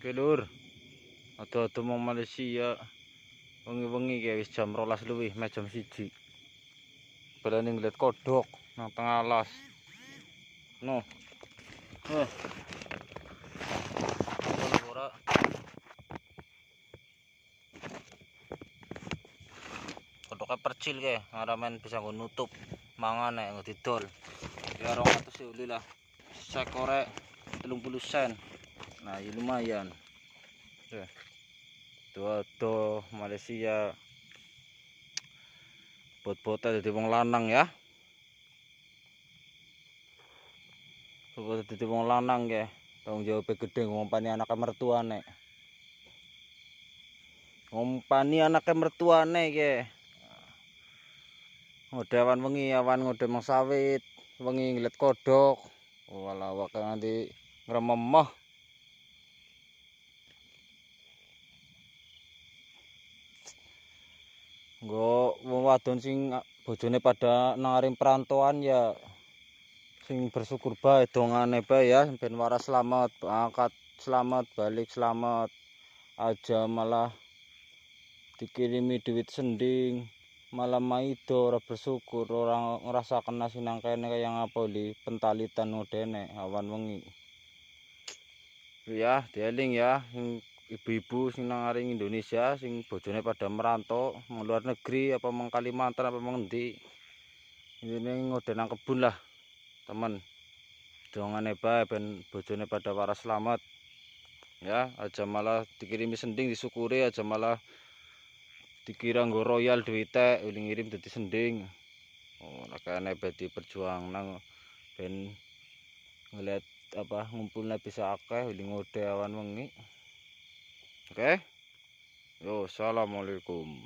ke atau atau mau Malaysia wengi-wengi kayak jam rolas luwih macam siji berani ngeliat kodok nang tengah alas no eh kodoknya percil kayak ngaramen bisa gue nutup mangan nek ngedidol ya 200 sekorek sekore puluh sen nah ini lumayan tuh iya. tuh Malaysia bot-botan di wong lanang ya bot di wong lanang ya tanggung jawab gede ngompani anak mertuane ngompani anak mertuane ya ngodewan wengi awan ngode sawit wengi ngeliat kodok wala nanti ngrememah nggak wadon sing ah, bojone pada narim perantauan ya sing bersyukur bae dongane bae ya ben waras selamat angkat selamat balik selamat aja malah dikirimi duit sending malam maido ora bersyukur orang ngerasa kena sinang kene kaya ngapa li pentalitan udene awan wengi ya dieling ya ibu-ibu sing nang areng Indonesia sing bojone pada merantau luar negeri apa meng Kalimantan apa meng ndi. Ini ngode nang kebun lah, teman. Dongane bae ben bojone pada waras selamat. Ya, aja malah dikirimi sending disyukuri aja malah dikira nggo royal duite uling ngirim dadi sending. Oh, nek kene bedi perjuang nang ben ngeliat apa ngumpulnya bisa akeh uling ngode awan wengi. Oke. Okay? Yo, assalamualaikum.